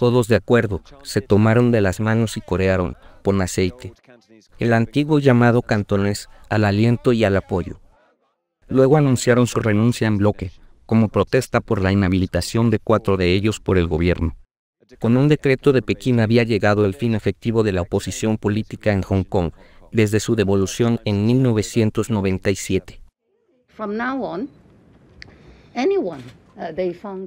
Todos de acuerdo, se tomaron de las manos y corearon, pon aceite, el antiguo llamado cantonés al aliento y al apoyo. Luego anunciaron su renuncia en bloque, como protesta por la inhabilitación de cuatro de ellos por el gobierno. Con un decreto de Pekín había llegado el fin efectivo de la oposición política en Hong Kong, desde su devolución en 1997. From now on, anyone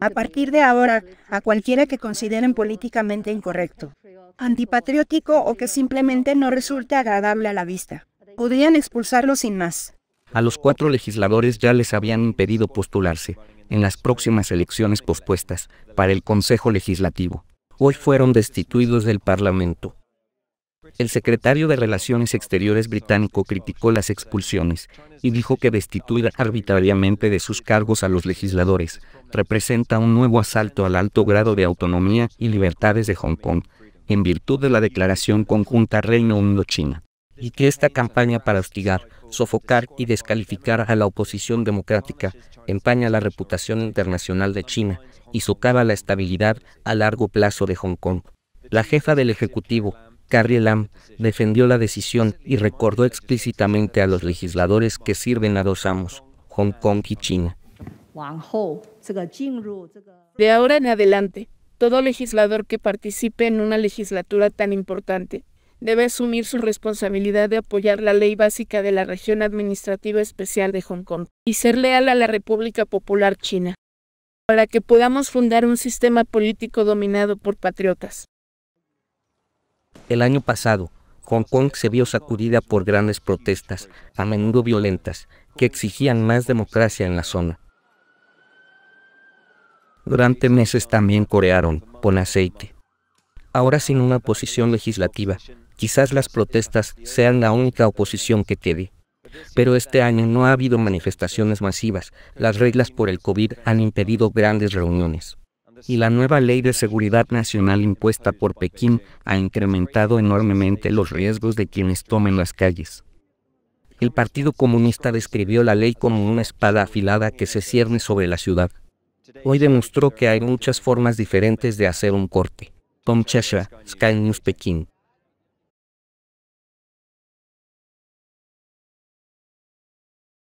a partir de ahora, a cualquiera que consideren políticamente incorrecto, antipatriótico o que simplemente no resulte agradable a la vista, podrían expulsarlo sin más. A los cuatro legisladores ya les habían impedido postularse en las próximas elecciones pospuestas para el Consejo Legislativo. Hoy fueron destituidos del Parlamento. El secretario de Relaciones Exteriores británico criticó las expulsiones y dijo que destituir arbitrariamente de sus cargos a los legisladores representa un nuevo asalto al alto grado de autonomía y libertades de Hong Kong, en virtud de la Declaración Conjunta Reino Unido-China y que esta campaña para hostigar, sofocar y descalificar a la oposición democrática empaña la reputación internacional de China y socava la estabilidad a largo plazo de Hong Kong. La jefa del Ejecutivo, Carrie Lam defendió la decisión y recordó explícitamente a los legisladores que sirven a dos amos, Hong Kong y China. De ahora en adelante, todo legislador que participe en una legislatura tan importante debe asumir su responsabilidad de apoyar la ley básica de la región administrativa especial de Hong Kong y ser leal a la República Popular China, para que podamos fundar un sistema político dominado por patriotas. El año pasado, Hong Kong se vio sacudida por grandes protestas, a menudo violentas, que exigían más democracia en la zona. Durante meses también corearon, con aceite. Ahora sin una oposición legislativa, quizás las protestas sean la única oposición que quede. Pero este año no ha habido manifestaciones masivas, las reglas por el COVID han impedido grandes reuniones y la nueva ley de seguridad nacional impuesta por Pekín ha incrementado enormemente los riesgos de quienes tomen las calles. El Partido Comunista describió la ley como una espada afilada que se cierne sobre la ciudad. Hoy demostró que hay muchas formas diferentes de hacer un corte. Tom Chesha, Sky News Pekín.